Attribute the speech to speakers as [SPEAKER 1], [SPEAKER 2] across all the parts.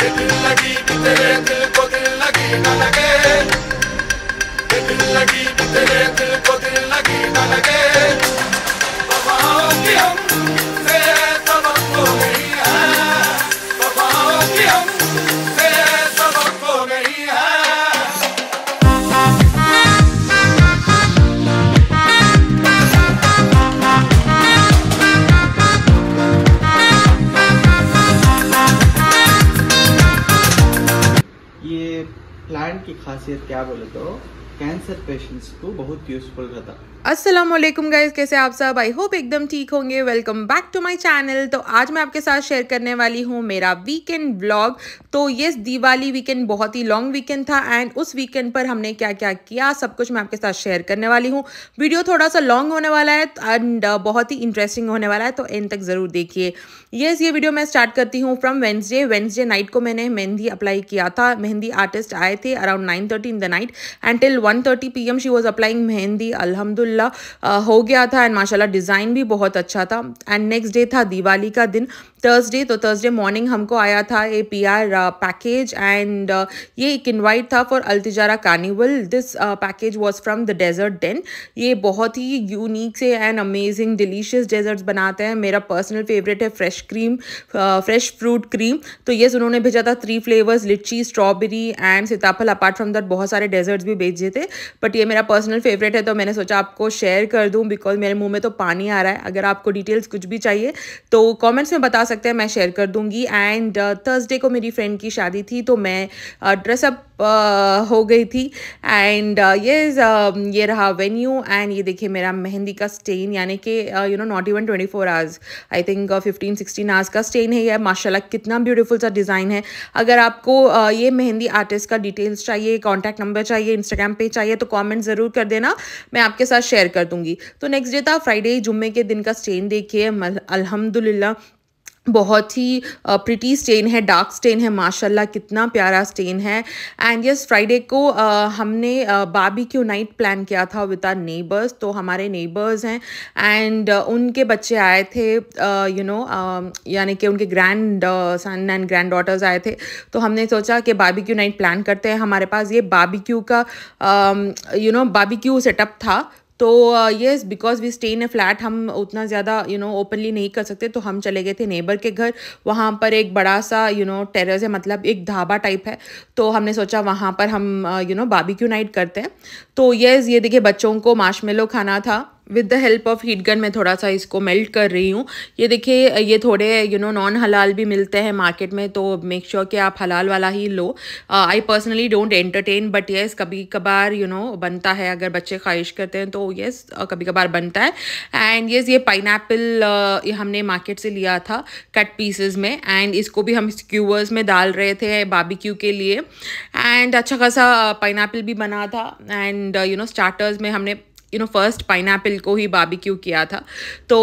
[SPEAKER 1] दिल लगी तेरे दिल को दिल लगी न लगे दिल लगी तेरे दिल को दिल लगी न लगे बाबा हम
[SPEAKER 2] खासियत क्या बोले तो कैंसर पेशेंट्स को बहुत यूजफुल रहता
[SPEAKER 1] असलम गाइज कैसे आप सब आई होप एकदम ठीक होंगे welcome back to my channel तो आज मैं आपके साथ शेयर करने वाली हूँ मेरा वीकेंड ब्लॉग तो ये दिवाली वीकेंड बहुत ही लॉन्ग वीकेंड था एंड उस वीकेंड पर हमने क्या क्या किया सब कुछ मैं आपके साथ शेयर करने वाली हूँ वीडियो थोड़ा सा लॉन्ग होने वाला है एंड uh, बहुत ही इंटरेस्टिंग होने वाला है तो एंड तक ज़रूर देखिए येस yes, ये वीडियो मैं स्टार्ट करती हूँ फ्रॉम वेंसडे वेंसडे नाइट को मैंने मेहंदी अप्लाई किया था मेहंदी आर्टिस्ट आए थे around nine thirty in the night and till one thirty P M she was applying mehndi अलहमदिल्ला हो गया था एंड माशाल्लाह डिज़ाइन भी बहुत अच्छा था एंड नेक्स्ट डे था दिवाली का दिन थर्सडे तो थर्सडे मॉर्निंग हमको आया था A P R package and ये एक इन्वाइट था फॉर अल्तजारा carnival this package was from the dessert Den ये बहुत ही यूनिक से एंड अमेजिंग डिलीशियस डेजर्ट्स बनाते हैं मेरा पर्सनल फेवरेट है fresh cream fresh fruit cream तो ये उन्होंने भेजा था three flavours litchi strawberry and सीताफल अपार्ट फ्रॉम दैट बहुत सारे डेजर्ट्स भी भेजे थे बट ये मेरा पर्सनल फेवरेट है तो मैंने सोचा आपको शेयर कर दूँ बिकॉज मेरे मुँह में तो पानी आ रहा है अगर आपको डिटेल्स कुछ भी चाहिए तो कॉमेंट्स में बता सकते हैं मैं शेयर कर दूँगी एंड थर्सडे को मेरी फ्रेंड की शादी थी तो मैं ड्रेसअप uh, uh, हो गई थी एंड uh, ये um, ये रहा वेन्यू एंड ये देखिए मेरा मेहंदी का स्टेन यानी कि you know not even twenty four hours I think fifteen sixteen hours का स्टेन है यह माशाल्लाह कितना ब्यूटीफुल सा डिज़ाइन है अगर आपको uh, ये मेहंदी आर्टिस्ट का डिटेल्स चाहिए कॉन्टैक्ट नंबर चाहिए इंस्टाग्राम पे पे चाहिए तो कॉमेंट ज़रूर कर देना मैं आपके साथ शेयर कर दूंगी तो नेक्स्ट डे था फ्राइडे जुम्मे के दिन का स्टेन देखिए अलहमदुल्ला बहुत ही प्रिटी स्टेन है डार्क स्टेन है माशाल्लाह कितना प्यारा स्टेन है एंड यस फ्राइडे को uh, हमने बाबी क्यू नाइट प्लान किया था विद आर नेबर्स तो हमारे नेबर्स हैं एंड uh, उनके बच्चे आए थे यू नो यानी कि उनके grandson and granddaughters आए थे तो हमने सोचा कि बाबी क्यू नाइट प्लान करते हैं हमारे पास ये बाबी क्यू का यू नो बाबी सेटअप था तो yes because we stay in a flat हम उतना ज़्यादा यू नो ओपनली नहीं कर सकते तो हम चले गए थे नेबर के घर वहाँ पर एक बड़ा सा यू नो टेरेस है मतलब एक ढाबा टाइप है तो हमने सोचा वहाँ पर हम यू नो बाबी नाइट करते हैं तो येस ये देखिए बच्चों को मार्शमेलो खाना था with the help of heat gun मैं थोड़ा सा इसको मेल्ट कर रही हूँ ये देखिए ये थोड़े यू नो नॉन हलाल भी मिलते हैं मार्केट में तो मेक श्योर sure कि आप हलाल वाला ही लो I personally don't entertain but yes कभी कभार यू नो बनता है अगर बच्चे ख्वाहिश करते हैं तो येस yes, कभी कभार बनता है एंड येस yes, ये पाइन uh, हमने मार्केट से लिया था कट पीसेज में एंड इसको भी हम स्क्यूवर्स में डाल रहे थे बाबी क्यू के लिए एंड अच्छा खासा पाइन uh, भी बना था एंड यू नो स्टार्टर्स में हमने यू नो फर्स्ट पाइनएप्पल को ही बाबिक्यू किया था तो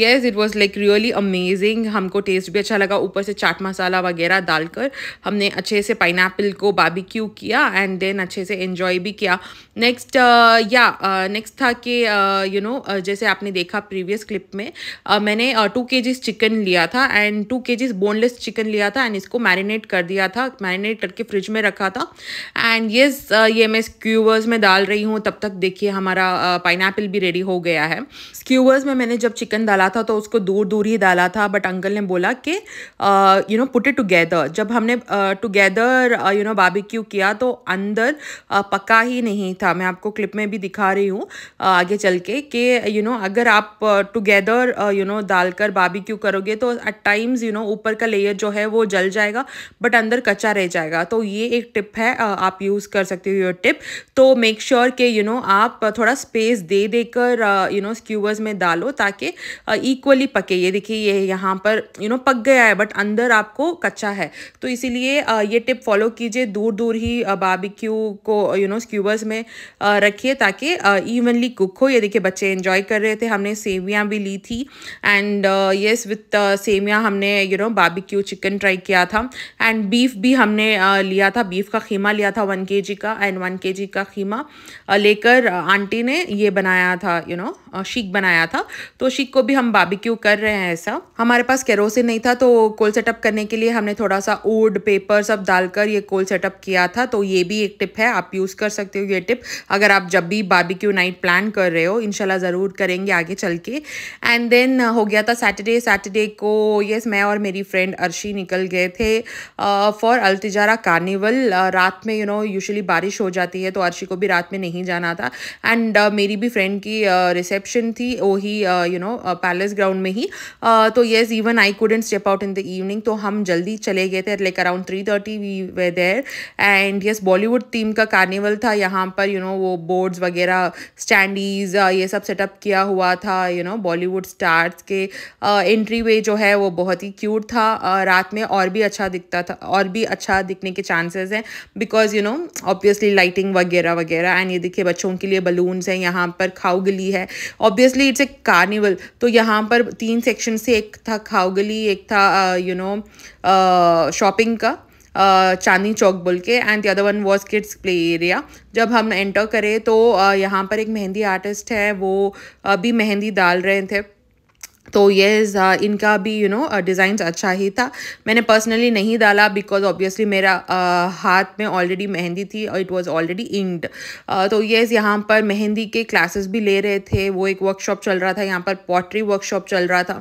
[SPEAKER 1] yes it was like really amazing हमको टेस्ट भी अच्छा लगा ऊपर से चाट मसाला वगैरह डालकर हमने अच्छे से पाइनएप्पल को बाबिक्यू किया एंड देन अच्छे से इन्जॉय भी किया नेक्स्ट या नेक्स्ट था कि यू uh, नो uh, जैसे आपने देखा प्रीवियस क्लिप में uh, मैंने टू के जीज चिकन लिया था and to K जीज boneless chicken लिया था एंड इसको मैरिनेट कर दिया था मैरिनेट करके फ्रिज में रखा था एंड येस yes, uh, ये मैं स्क्यूवर्स में डाल रही हूँ तब तक देखिए हमारा uh, पाइनएपल भी रेडी हो गया है स्क्यूवर्स में मैंने जब चिकन डाला था तो उसको दूर दूर ही डाला था बट अंकल ने बोला कि you know put it together जब हमने टुगेदर यू नो बाबिक्यू किया तो अंदर uh, पका ही नहीं था मैं आपको क्लिप में भी दिखा रही हूँ uh, आगे चल के कि यू नो अगर आप टुगेदर यू नो डालकर कर बाबिक्यू करोगे तो एट टाइम्स यू नो ऊपर का लेयर जो है वो जल जाएगा बट अंदर कच्चा रह जाएगा तो ये एक टिप है uh, आप यूज़ कर सकते हो ये टिप तो मेक श्योर के यू नो आप थोड़ा स्पेस दे देकर यू नो स्क्यूवर्स में डालो ताकि इक्वली पके ये देखिए ये यहाँ पर यू you नो know, पक गया है बट अंदर आपको कच्चा है तो इसीलिए ये टिप फॉलो कीजिए दूर दूर ही बाबिक्यू को यू नो स्क्यूवर्स में रखिए ताकि इवनली कुक हो ये देखिए बच्चे इन्जॉय कर रहे थे हमने सेवियाँ भी ली थी एंड येस विथ सेवियाँ हमने you know barbecue chicken try किया था एंड बीफ भी हमने लिया था बीफ का खीमा लिया था वन के का एंड वन के का खीमा लेकर आंटी ने ये बनाया था यू नो शीक बनाया था तो शीक को भी हम बाबिक्यू कर रहे हैं ऐसा हमारे पास केरोसिन नहीं था तो कोल सेटअप करने के लिए हमने थोड़ा सा ओड पेपर सब डालकर ये कोल सेटअप किया था तो ये भी एक टिप है आप यूज़ कर सकते हो ये टिप अगर आप जब भी बाबिक्यू नाइट प्लान कर रहे हो इनशाला ज़रूर करेंगे आगे चल के एंड देन हो गया था सैटरडे सैटरडे को यस मैं और मेरी फ्रेंड अर्शी निकल गए थे फॉर अल्तजारा कार्निवल रात में यू नो यूजली बारिश हो जाती है तो अर्शी को भी रात में नहीं जाना था एंड uh, मेरी भी फ्रेंड की रिसेप्शन थी वो ही यू नो पैलेस ग्राउंड में ही तो yes even I couldn't step out in the evening तो हम जल्दी चले गए थे like around three thirty we were there and yes Bollywood team का कार्निवल था यहाँ पर यू you नो know, वो बोर्ड्स वगैरह स्टैंडीज ये सब सेटअप किया हुआ था यू नो बॉलीवुड स्टार्स के एंट्री वे जो है वो बहुत ही क्यूट था रात में और भी अच्छा दिखता था और भी अच्छा दिखने के चांसेस हैं because you know obviously lighting वगैरह वगैरह एंड ये देखिए बच्चों के लिए बलून्स हैं यहाँ पर खाऊ गली है ऑब्वियसली इट्स ए कार्निवल तो यहाँ पर तीन सेक्शन से एक था खाऊ गली एक था यू नो शॉपिंग का uh, चांदनी चौक बोल के and the other one was kids play area जब हम एंटर करें तो uh, यहाँ पर एक मेहंदी आर्टिस्ट है वो अभी मेहंदी डाल रहे थे तो ये yes, uh, इनका भी यू नो डिज़ाइंस अच्छा ही था मैंने पर्सनली नहीं डाला बिकॉज ऑब्वियसली मेरा uh, हाथ में ऑलरेडी मेहंदी थी और इट वाज ऑलरेडी इंड तो ये yes, यहाँ पर मेहंदी के क्लासेस भी ले रहे थे वो एक वर्कशॉप चल रहा था यहाँ पर पॉटरी वर्कशॉप चल रहा था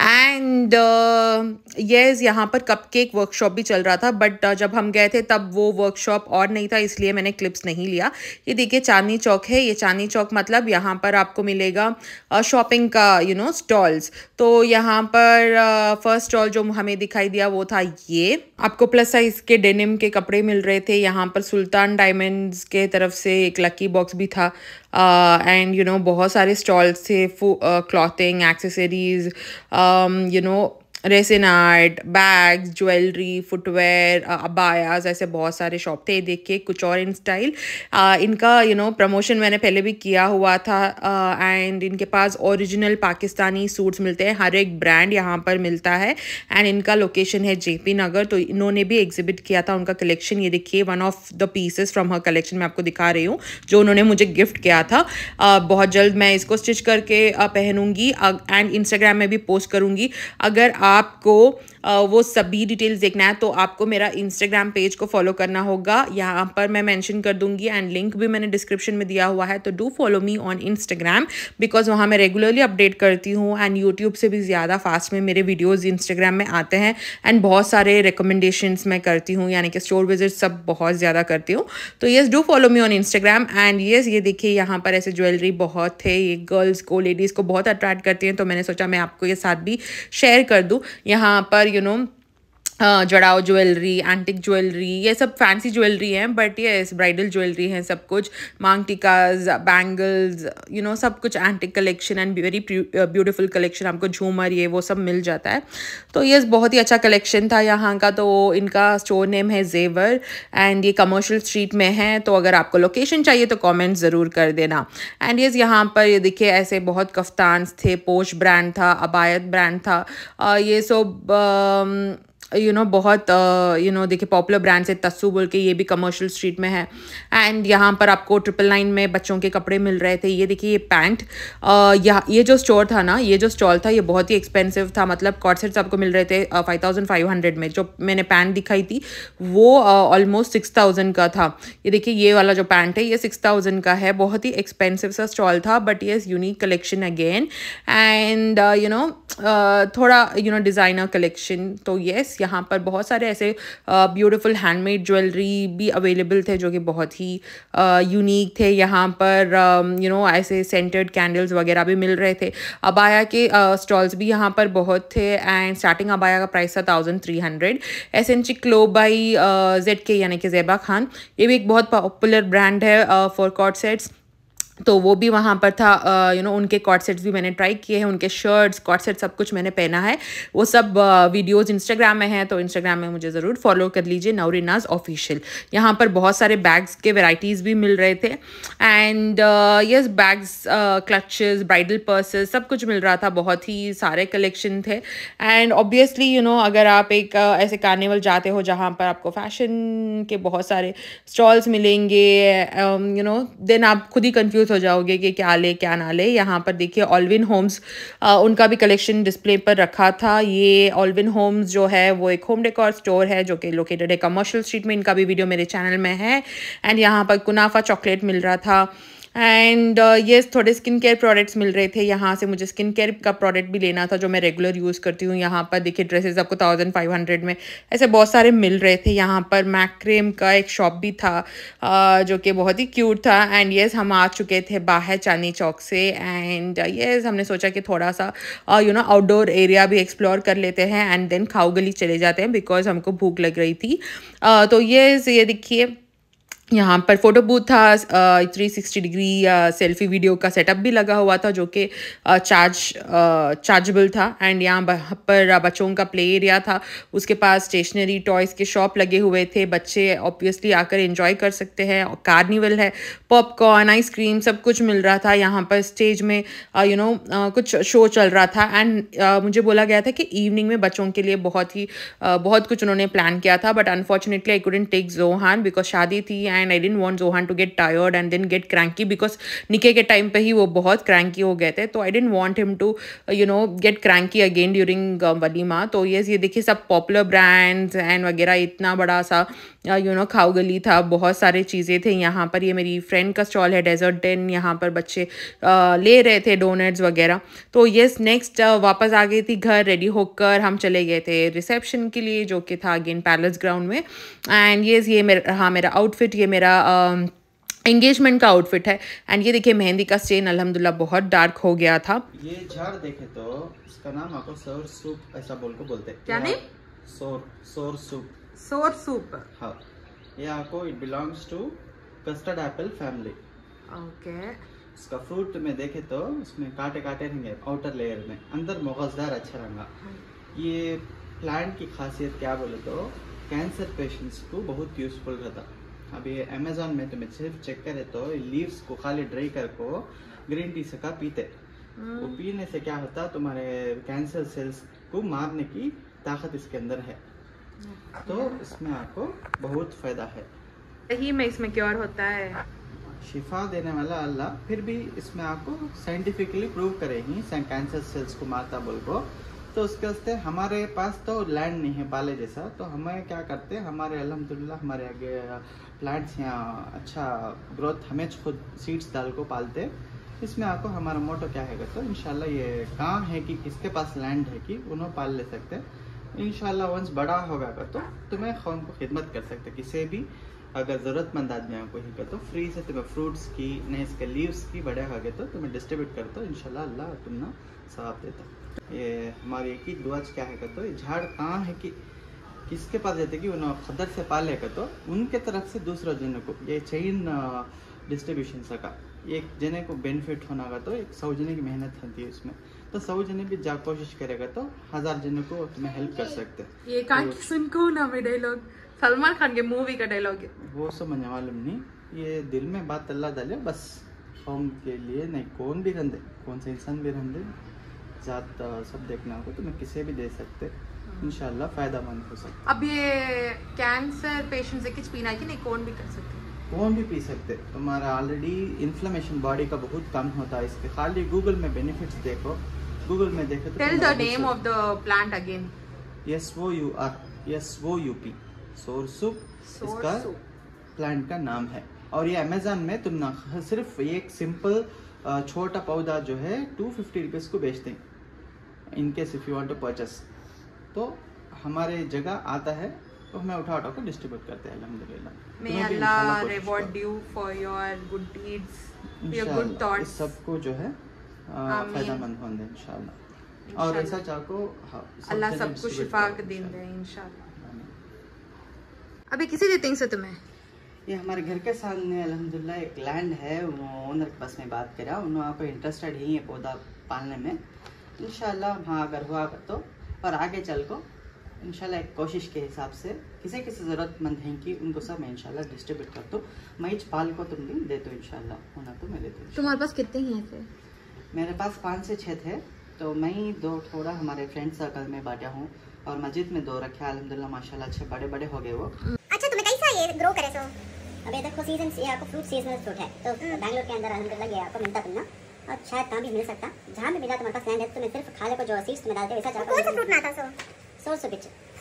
[SPEAKER 1] एंड uh, ये यहाँ पर कप केक वर्कशॉप भी चल रहा था बट uh, जब हम गए थे तब वो वर्कशॉप और नहीं था इसलिए मैंने क्लिप्स नहीं लिया ये देखिए चांदनी चौक है ये चांदनी चौक मतलब यहाँ पर आपको मिलेगा शॉपिंग uh, का यू नो स्टॉल स्टॉल्स तो यहाँ पर फर्स्ट uh, स्टॉल जो हमें दिखाई दिया वो था ये आपको प्लस साइज के डेनिम के कपड़े मिल रहे थे यहाँ पर सुल्तान डायमंड्स के तरफ से एक लकी बॉक्स भी था एंड यू नो बहुत सारे स्टॉल्स थे clothing accessories you know resin art bag jewellery footwear अबायाज ऐसे बहुत सारे शॉप थे देख के कुछ और इन स्टाइल इनका यू नो प्रमोशन मैंने पहले भी किया हुआ था एंड इनके पास ओरिजिनल पाकिस्तानी सूट्स मिलते हैं हर एक ब्रांड यहाँ पर मिलता है एंड इनका लोकेशन है जेपी नगर तो इन्होंने भी एग्जिबिट किया था उनका कलेक्शन ये देखिए one of the pieces from her collection मैं आपको दिखा रही हूँ जो उन्होंने मुझे गिफ्ट किया था uh, बहुत जल्द मैं इसको स्टिच करके uh, पहनूंगी एंड uh, इंस्टाग्राम में भी पोस्ट करूँगी अगर आप आपको वो सभी डिटेल्स देखना है तो आपको मेरा इंस्टाग्राम पेज को फॉलो करना होगा यहाँ पर मैं मैंशन कर दूंगी एंड लिंक भी मैंने डिस्क्रिप्शन में दिया हुआ है तो do follow me on Instagram because वहाँ मैं रेगुलरली अपडेट करती हूँ एंड यूट्यूब से भी ज़्यादा फास्ट में मेरे वीडियोज़ इंस्टाग्राम में आते हैं एंड बहुत सारे रिकमेंडेशन मैं करती हूँ यानी कि स्टोर विजिट सब बहुत ज़्यादा करती हूँ तो yes do follow me on Instagram and yes ये देखिए यहाँ पर ऐसे ज्वेलरी बहुत थे ये गर्ल्स को लेडीज़ को बहुत अट्रैक्ट करती हैं तो मैंने सोचा मैं आपको ये साथ भी शेयर कर दूँ यहाँ पर you know जड़ाओ ज्वेलरी एंटिक ज्वेलरी ये सब फैंसी ज्वेलरी हैं बट ये ब्राइडल ज्वेलरी हैं सब कुछ मांग टिकाज बैंगल्स यू नो सब कुछ antique collection and very beautiful collection आपको झूमर ये वो सब मिल जाता है तो ये बहुत ही अच्छा कलेक्शन था यहाँ का तो इनका स्टोर नेम है जेवर एंड ये कमर्शियल स्ट्रीट में है तो अगर आपको लोकेशन चाहिए तो कॉमेंट ज़रूर कर देना एंड ये यहाँ पर ये देखिए ऐसे बहुत कफ्तान थे पोश ब्रांड था अबायत ब्रांड था ये सब यू नो बहुत यू uh, नो देखिए पॉपुलर ब्रांड्स है तस्सू बोल के ये भी कमर्शियल स्ट्रीट में है एंड यहाँ पर आपको ट्रिपल नाइन में बच्चों के कपड़े मिल रहे थे ये देखिए ये पैंट uh, यहाँ ये जो स्टोर था ना ये जो स्टॉल था ये बहुत ही एक्सपेंसिव था मतलब कॉर्सेट्स आपको मिल रहे थे फाइव थाउजेंड फाइव हंड्रेड में जो मैंने पैंट दिखाई थी वो ऑलमोस्ट सिक्स थाउजेंड का था ये देखिए ये वाला जो पैंट है ये सिक्स थाउजेंड का है बहुत ही एक्सपेंसिव सा स्टॉल था बट ये unique collection again and you know थोड़ा यू नो डिज़ाइनर कलेक्शन तो येस यहाँ पर बहुत सारे ऐसे ब्यूटीफुल हैंडमेड ज्वेलरी भी अवेलेबल थे जो कि बहुत ही यूनिक थे यहाँ पर यू नो ऐसे सेंटर्ड कैंडल्स वगैरह भी मिल रहे थे अबाया के स्टॉल्स भी यहाँ पर बहुत थे एंड स्टार्टिंग अबाया का प्राइस था thousand three hundred S N ची क्लो बाई जेड के यानी कि जेबा खान ये भी एक बहुत पॉपुलर ब्रांड है फॉर कॉट सेट्स तो वो भी वहाँ पर था यू नो उनके कॉट भी मैंने ट्राई किए हैं उनके शर्ट्स कॉट सब कुछ मैंने पहना है वो सब वीडियोस इंस्टाग्राम में हैं तो इंस्टाग्राम में मुझे ज़रूर फॉलो कर लीजिए नवरिनाज ऑफिशियल यहाँ पर बहुत सारे बैग्स के वेराइटीज़ भी मिल रहे थे and yes bags clutches bridal purses सब कुछ मिल रहा था बहुत ही सारे कलेक्शन थे एंड ऑब्वियसली यू नो अगर आप एक uh, ऐसे कार्निवल जाते हो जहाँ पर आपको फैशन के बहुत सारे स्टॉल्स मिलेंगे यू नो देन आप खुद ही कन्फ्यूज़ कंफ्यूज हो जाओगे कि क्या ले क्या ना ले यहाँ पर देखिए ऑलविन होम्स उनका भी कलेक्शन डिस्प्ले पर रखा था ये ऑलविन होम्स जो है वो एक होम डेकोर स्टोर है जो कि लोकेटेड है कमर्शियल स्ट्रीट में इनका भी वीडियो मेरे चैनल में है एंड यहाँ पर कुनाफा चॉकलेट मिल रहा था एंड ये uh, थोड़े स्किन केयर प्रोडक्ट्स मिल रहे थे यहाँ से मुझे स्किन केयर का प्रोडक्ट भी लेना था जो मैं रेगुलर यूज़ करती हूँ यहाँ पर देखिए ड्रेसेस आपको थाउजेंड फाइव हंड्रेड में ऐसे बहुत सारे मिल रहे थे यहाँ पर मैक्रेम का एक शॉप भी था uh, जो कि बहुत ही क्यूट था एंड येस हम आ चुके थे बाहर चांदनी चौक से एंड येस uh, हमने सोचा कि थोड़ा सा यू नो आउटडोर एरिया भी एक्सप्लोर कर लेते हैं एंड देन खाऊ गली चले जाते हैं बिकॉज हमको भूख लग रही थी uh, तो येस ये देखिए यहाँ पर फ़ोटो बूथ था three sixty degree selfie video का सेटअप भी लगा हुआ था जो कि चार्ज चार्जेबल था एंड यहाँ पर बच्चों का प्ले एरिया था उसके पास स्टेशनरी टॉयज़ के शॉप लगे हुए थे बच्चे ऑब्वियसली आकर एंजॉय कर सकते हैं कार्निवल है पॉपकॉर्न आइसक्रीम सब कुछ मिल रहा था यहाँ पर स्टेज में यू नो कुछ शो चल रहा था एंड मुझे बोला गया था कि इवनिंग में बच्चों के लिए बहुत ही बहुत कुछ उन्होंने प्लान किया था but unfortunately I couldn't take Johan because शादी थी and and I didn't want Johan to get tired and then get cranky because निके के टाइम पे ही वो बहुत क्रैंकी हो गए थे तो I didn't want him to you know get cranky again during वलीमा तो येस ये देखिए सब पॉपुलर ब्रांड्स एंड वगैरह इतना बड़ा सा यू नो खाऊ गली था बहुत सारे चीज़ें थे यहाँ पर ये मेरी फ्रेंड का स्टॉल है डेजर्ट टेन यहाँ पर बच्चे आ, ले रहे थे डोनट्स वगैरह तो यस नेक्स्ट वापस आ गई थी घर रेडी होकर हम चले गए थे रिसेप्शन के लिए जो कि था अगेन पैलेस ग्राउंड में एंड येस हाँ, ये मेरा हाँ मेरा आउटफिट ये मेरा एंगेजमेंट का आउटफिट है एंड ये देखिए मेहंदी का स्टेन अल्हम्दुलिल्लाह बहुत डार्क हो गया था
[SPEAKER 2] ये झाड़ देखे तो इसका नाम आपको सौर सूप ऐसा बोल को बोलते क्या नहीं सोर सोर सूप सोर सूप हाँ ये आपको it belongs to custard apple family okay इसका फ्रूट में देखे तो उसमें काटे काटे रहेंगे आउटर लेयर में अंदर मोगजदार अच्छा रहेगा हाँ. ये प्लांट की खासियत क्या बोले तो कैंसर पेशेंट्स को बहुत यूजफुल रहता अभी अमेजोन में तुम्हें सिर्फ चेक करे तो लीव्स को खाली ड्राई कर को ग्रीन टी सका पीते वो हम्म. पीने से क्या होता तुम्हारे कैंसर सेल्स को मारने की ताकत इसके अंदर है तो इसमें आपको बहुत फायदा है
[SPEAKER 1] सही में इसमें क्योर होता है
[SPEAKER 2] शिफा देने वाला अल्लाह फिर भी इसमें आपको साइंटिफिकली प्रूव करेगी कैंसर सेल्स को माता बोल को तो उसके वास्ते हमारे पास तो लैंड नहीं है बाले जैसा तो हमें क्या करते हैं हमारे अलहमदिल्ला हमारे आगे प्लांट्स यहाँ अच्छा ग्रोथ हमें खुद सीड्स डाल को पालते इसमें आपको हमारा मोटो क्या है तो इनशाला ये काम है कि किसके पास लैंड है कि उन्होंने पाल ले सकते हैं इन वंस बड़ा होगा अगर तो तुम्हें कौन को खिदमत कर सकते किसी भी अगर ज़रूरतमंद आदमी आपको ही कर तो फ्री से तुम्हें फ्रूट्स की नहीं इसके लीव्स की बड़े हो गए तो तुम्हें डिस्ट्रीब्यूट कर दो इनशाला अल्लाह तुम ना सवाब देता ये हमारी एक ही दुआज क्या है कर तो ये झाड़ कहाँ है कि किसके पास जाते कि उन्होंने खदर से पाले कर तो उनके तरफ से दूसरा जन को ये चेन डिस्ट्रीब्यूशन सका एक जने को बेनिफिट होना का तो एक सौ जने की मेहनत होती है उसमें तो सब जने भी जा कोशिश करेगा तो हजार जने को तुम्हें हेल्प कर सकते हैं
[SPEAKER 1] ये का तो, सुनको ना मैं डायलॉग सलमान खान के मूवी का डायलॉग है
[SPEAKER 2] वो सब मुझे मालूम नहीं ये दिल में बात अल्लाह डाले बस हम के लिए नहीं कौन भी रंधे कौन सा इंसान भी रंधे जात सब देखना होगा तो मैं किसे भी दे सकते हाँ। इंशाल्लाह फायदा मंद हो सकता
[SPEAKER 1] अब ये कैंसर पेशेंट से कुछ पीना है कि नहीं कौन भी कर सकते
[SPEAKER 2] कौन भी पी सकते तुम्हारा ऑलरेडी इन्फ्लेमेशन बॉडी का बहुत कम होता है इसके खाली गूगल में बेनिफिट्स देखो गूगल में देखे tell the name
[SPEAKER 1] of the plant again
[SPEAKER 2] S O U R S O U P sour soursop इसका प्लांट का नाम है और ये अमेजोन में तुम ना सिर्फ एक सिंपल छोटा पौधा जो है टू फिफ्टी रुपीज़ को बेचते हैं in case if you want to purchase तो हमारे जगह आता है तो हमें उठा उठा कर डिस्ट्रीब्यूट करते हैं अलहमद may reward
[SPEAKER 1] you for your good deeds your good
[SPEAKER 2] thoughts सबको जो है होंगे इंशाल्लाह और ऐसा हाँ, अल्लाह सबको शिफा
[SPEAKER 1] दिन दे इंशाल्लाह अभी
[SPEAKER 2] से तुम्हें ये हमारे घर के सामने एक लैंड है वो ओनर में बात उन्होंने इंटरेस्टेड ही है पौधा पालने में इनशाला हाँ अगर हुआ तो और आगे चल को इनशाला एक कोशिश के हिसाब से किसी किसी ज़रूरतमंद हैं कि उनको सब मैं इनशाला डिस्ट्रीब्यूट कर दो मई पाल को तुम भी दे दो इनशाला होना तो मैं दे तुम्हारे पास कितने मेरे पास पाँच से छः थे तो मैं ही दो थोड़ा हमारे फ्रेंड सर्कल में बांटा हूँ और मस्जिद में दो रखे अलहमदिल्ला माशाल्लाह अच्छे बड़े बड़े हो गए वो अच्छा तुम्हें तो कैसा ये ग्रो करे सो तो अभी देखो सीजन से आपको फ्रूट सीजनल फ्रूट है तो बैंगलोर हम्म। के अंदर अलहमदिल्ला ये आपको मिलता तुम ना और शायद कहाँ भी मिल सकता जहाँ भी मिला तुम्हारे पास लैंड है तो मैं सिर्फ खाले को जो सीड्स तुम्हें डालते वैसा चाहता हूँ ना था सो सौ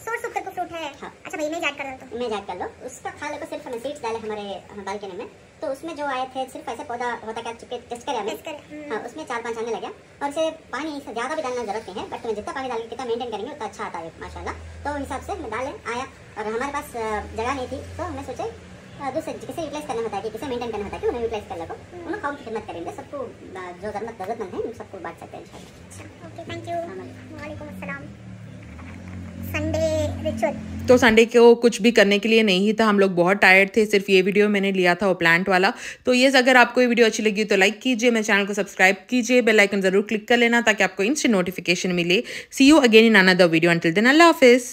[SPEAKER 2] सोर्स सुपर को तो फ्रूट है हाँ। अच्छा भाई मैं कर दो तो मैं कर लो उसका खा लेको सिर्फ हमें सीड्स डाले हमारे बालकनी में तो उसमें जो आए थे सिर्फ ऐसे पौधा होता क्या चुके टेस्ट करें हमें हम्म। हाँ उसमें चार पाँच आने लगे और इसे पानी ज़्यादा भी डालना जरूरत है बट जितना पानी डालेंगे कितना मेंटेन करेंगे उतना अच्छा आता है माशाला तो हिसाब से डाले आया और हमारे पास जगह नहीं थी तो हमने सोचे दूसरे किसे रिप्लेस करना होता है किसे मेंटेन करना होता है उन्हें रिप्लेस कर लो हम कौन की खिदमत करेंगे सबको जो जरूरत जरूरतमंद है सबको बांट सकते हैं थैंक
[SPEAKER 1] अच्छा, यू वालेकुम संडे तो संडे को कुछ भी करने के लिए नहीं ही था हम लोग बहुत टायर्ड थे सिर्फ ये वीडियो मैंने लिया था वो प्लांट वाला तो ये अगर आपको ये वीडियो अच्छी लगी तो लाइक कीजिए मेरे चैनल को सब्सक्राइब कीजिए बेल आइकन जरूर क्लिक कर लेना ताकि आपको इंस्टेंट नोटिफिकेशन मिले see you again in another video until then अल्लाह हाफिज़